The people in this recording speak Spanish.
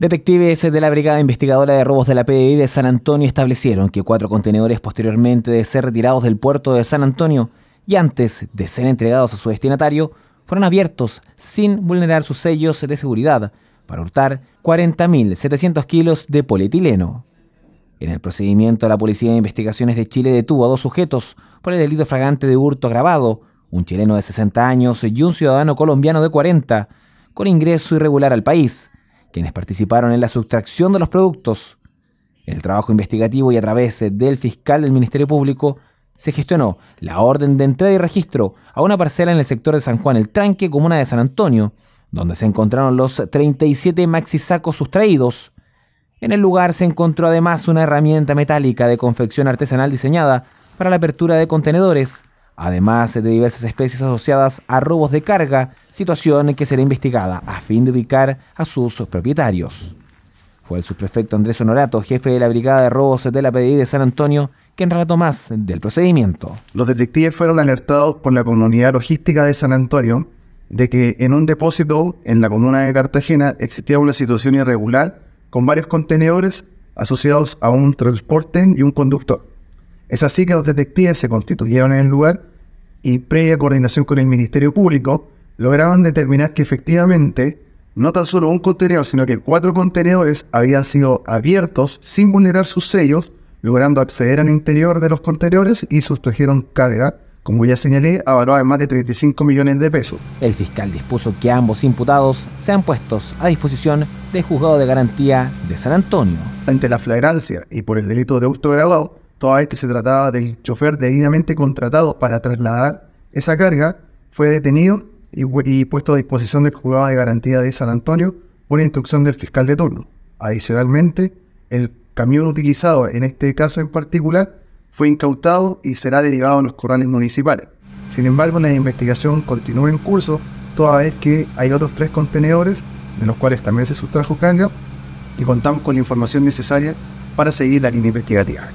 Detectives de la Brigada Investigadora de Robos de la PDI de San Antonio establecieron que cuatro contenedores posteriormente de ser retirados del puerto de San Antonio y antes de ser entregados a su destinatario, fueron abiertos sin vulnerar sus sellos de seguridad para hurtar 40.700 kilos de polietileno. En el procedimiento, la Policía de Investigaciones de Chile detuvo a dos sujetos por el delito fragante de hurto agravado, un chileno de 60 años y un ciudadano colombiano de 40, con ingreso irregular al país quienes participaron en la sustracción de los productos. En el trabajo investigativo y a través del fiscal del Ministerio Público, se gestionó la orden de entrada y registro a una parcela en el sector de San Juan el Tranque, comuna de San Antonio, donde se encontraron los 37 maxisacos sustraídos. En el lugar se encontró además una herramienta metálica de confección artesanal diseñada para la apertura de contenedores, además de diversas especies asociadas a robos de carga, situación que será investigada a fin de ubicar a sus propietarios. Fue el subprefecto Andrés Honorato, jefe de la Brigada de Robos de la PDI de San Antonio, quien relató más del procedimiento. Los detectives fueron alertados por la comunidad logística de San Antonio de que en un depósito en la comuna de Cartagena existía una situación irregular con varios contenedores asociados a un transporte y un conductor. Es así que los detectives se constituyeron en el lugar y previa coordinación con el Ministerio Público, lograron determinar que efectivamente no tan solo un contenedor, sino que cuatro contenedores habían sido abiertos sin vulnerar sus sellos, logrando acceder al interior de los contenedores y sustrajeron carga, como ya señalé, valor de más de 35 millones de pesos. El fiscal dispuso que ambos imputados sean puestos a disposición del juzgado de garantía de San Antonio. Ante la flagrancia y por el delito de hurto graduado, toda vez que se trataba del chofer debidamente contratado para trasladar esa carga, fue detenido y, puesto a disposición del juzgado de garantía de San Antonio por instrucción del fiscal de turno. Adicionalmente, el camión utilizado en este caso en particular fue incautado y será derivado a los corrales municipales. Sin embargo, la investigación continúa en curso, toda vez que hay otros tres contenedores, de los cuales también se sustrajo carga, y contamos con la información necesaria para seguir la línea investigativa.